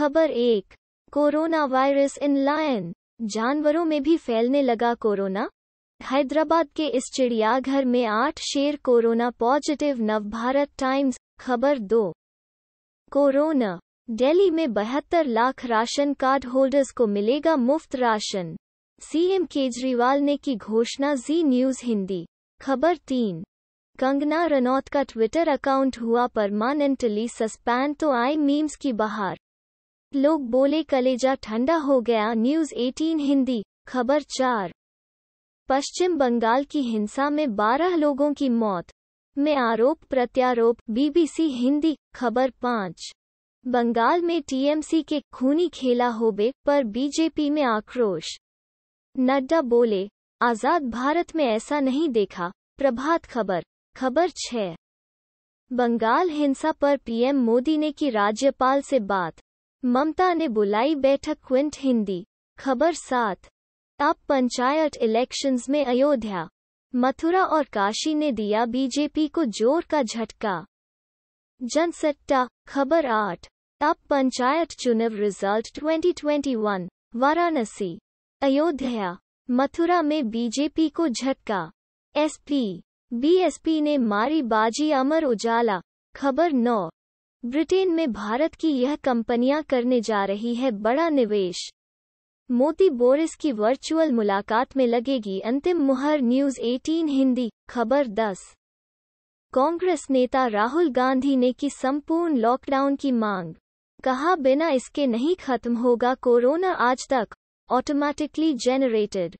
खबर एक corona virus in lion जानवरों में भी फैलने लगा कोरोना हैदराबाद के इस चिड़ियाघर में आठ शेर कोरोना पॉजिटिव नवभारत टाइम्स खबर दो कोरोना दिल्ली में बहत्तर लाख राशन कार्ड होल्डर्स को मिलेगा मुफ्त राशन सीएम केजरीवाल ने की घोषणा जी न्यूज हिंदी खबर तीन कंगना रनौत का ट्विटर अकाउंट हुआ परमानेंटली सस्पेंड तो आई मीम्स की बहार लोग बोले कलेजा ठंडा हो गया न्यूज 18 हिंदी खबर चार पश्चिम बंगाल की हिंसा में 12 लोगों की मौत में आरोप प्रत्यारोप बीबीसी हिंदी खबर पाँच बंगाल में टीएमसी के खूनी खेला होबे पर बीजेपी में आक्रोश नड्डा बोले आजाद भारत में ऐसा नहीं देखा प्रभात खबर खबर छह बंगाल हिंसा पर पीएम मोदी ने की राज्यपाल से बात ममता ने बुलाई बैठक क्विंट हिंदी खबर सात अब पंचायत इलेक्शंस में अयोध्या मथुरा और काशी ने दिया बीजेपी को जोर का झटका जनसत्ता खबर आठ अब पंचायत चुनाव रिजल्ट 2021 वाराणसी अयोध्या मथुरा में बीजेपी को झटका एसपी बीएसपी ने मारी बाजी अमर उजाला खबर नौ ब्रिटेन में भारत की यह कंपनियां करने जा रही है बड़ा निवेश मोती बोरिस की वर्चुअल मुलाकात में लगेगी अंतिम मुहर न्यूज 18 हिंदी खबर 10 कांग्रेस नेता राहुल गांधी ने की संपूर्ण लॉकडाउन की मांग कहा बिना इसके नहीं खत्म होगा कोरोना आज तक ऑटोमेटिकली जेनरेटेड